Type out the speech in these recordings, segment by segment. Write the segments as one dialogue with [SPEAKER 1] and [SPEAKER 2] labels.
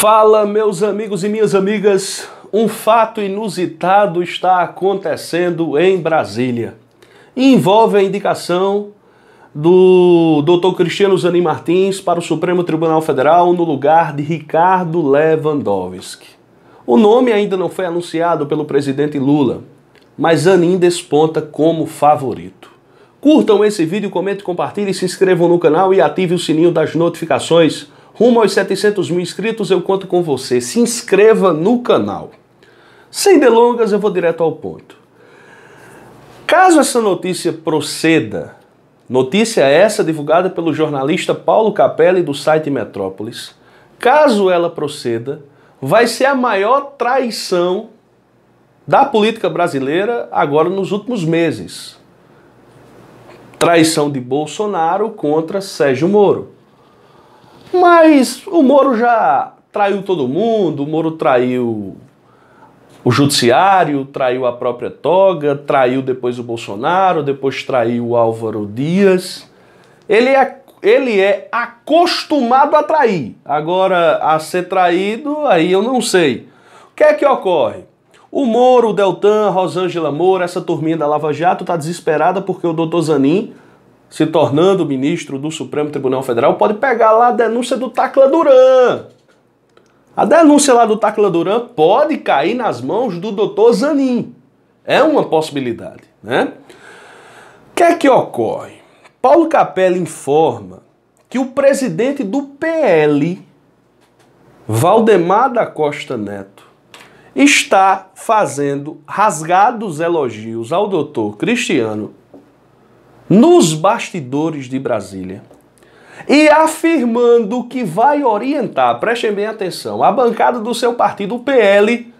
[SPEAKER 1] Fala, meus amigos e minhas amigas. Um fato inusitado está acontecendo em Brasília. Envolve a indicação do Dr. Cristiano Zanin Martins para o Supremo Tribunal Federal no lugar de Ricardo Lewandowski. O nome ainda não foi anunciado pelo presidente Lula, mas Zanin desponta como favorito. Curtam esse vídeo, comente, compartilhe, se inscrevam no canal e ative o sininho das notificações Rumo aos 700 mil inscritos, eu conto com você. Se inscreva no canal. Sem delongas, eu vou direto ao ponto. Caso essa notícia proceda, notícia essa divulgada pelo jornalista Paulo Capelli do site Metrópolis, caso ela proceda, vai ser a maior traição da política brasileira agora nos últimos meses. Traição de Bolsonaro contra Sérgio Moro. Mas o Moro já traiu todo mundo, o Moro traiu o judiciário, traiu a própria toga, traiu depois o Bolsonaro, depois traiu o Álvaro Dias. Ele é, ele é acostumado a trair. Agora, a ser traído, aí eu não sei. O que é que ocorre? O Moro, o Deltan, Rosângela Moura, essa turminha da Lava Jato tá desesperada porque o doutor Zanin se tornando ministro do Supremo Tribunal Federal, pode pegar lá a denúncia do Tacla Duran. A denúncia lá do Tacla Duran pode cair nas mãos do doutor Zanin. É uma possibilidade, né? O que é que ocorre? Paulo Capelli informa que o presidente do PL, Valdemar da Costa Neto, está fazendo rasgados elogios ao doutor Cristiano nos bastidores de Brasília e afirmando que vai orientar, prestem bem atenção, a bancada do seu partido, o PL,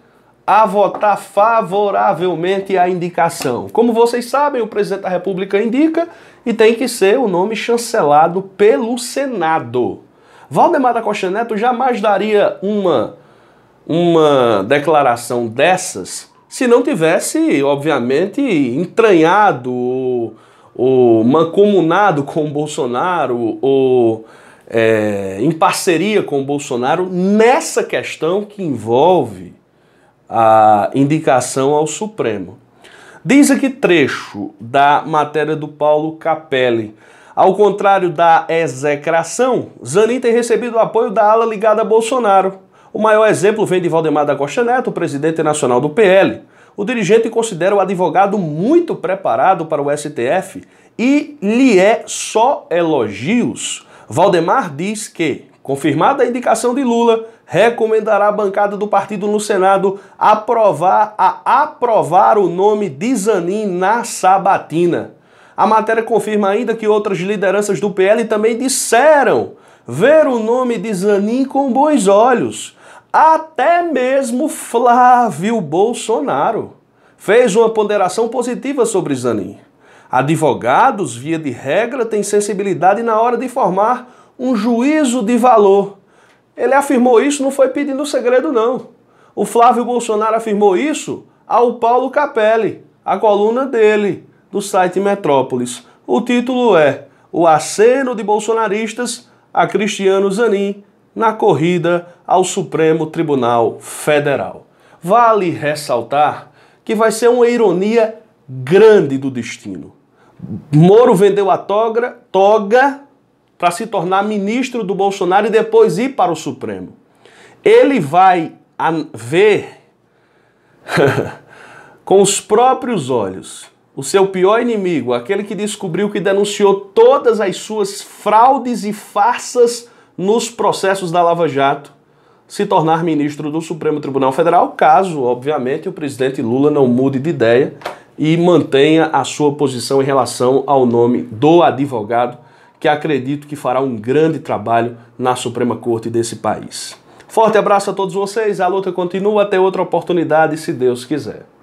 [SPEAKER 1] a votar favoravelmente a indicação. Como vocês sabem, o presidente da República indica e tem que ser o nome chancelado pelo Senado. Valdemar da Costa Neto jamais daria uma, uma declaração dessas se não tivesse, obviamente, entranhado ou mancomunado com o Bolsonaro, ou é, em parceria com o Bolsonaro, nessa questão que envolve a indicação ao Supremo. Diz aqui trecho da matéria do Paulo Capelli. Ao contrário da execração, Zanin tem recebido o apoio da ala ligada a Bolsonaro. O maior exemplo vem de Valdemar da Costa Neto, presidente nacional do PL. O dirigente considera o advogado muito preparado para o STF e lhe é só elogios. Valdemar diz que, confirmada a indicação de Lula, recomendará a bancada do partido no Senado aprovar a aprovar o nome de Zanin na sabatina. A matéria confirma ainda que outras lideranças do PL também disseram ver o nome de Zanin com bons olhos até mesmo Flávio Bolsonaro fez uma ponderação positiva sobre Zanin. Advogados, via de regra, têm sensibilidade na hora de formar um juízo de valor. Ele afirmou isso, não foi pedindo segredo, não. O Flávio Bolsonaro afirmou isso ao Paulo Capelli, a coluna dele, do site Metrópolis. O título é O Aceno de Bolsonaristas a Cristiano Zanin na corrida ao Supremo Tribunal Federal. Vale ressaltar que vai ser uma ironia grande do destino. Moro vendeu a togra, toga para se tornar ministro do Bolsonaro e depois ir para o Supremo. Ele vai ver com os próprios olhos o seu pior inimigo, aquele que descobriu que denunciou todas as suas fraudes e farsas nos processos da Lava Jato se tornar ministro do Supremo Tribunal Federal, caso, obviamente, o presidente Lula não mude de ideia e mantenha a sua posição em relação ao nome do advogado, que acredito que fará um grande trabalho na Suprema Corte desse país. Forte abraço a todos vocês, a luta continua até outra oportunidade, se Deus quiser.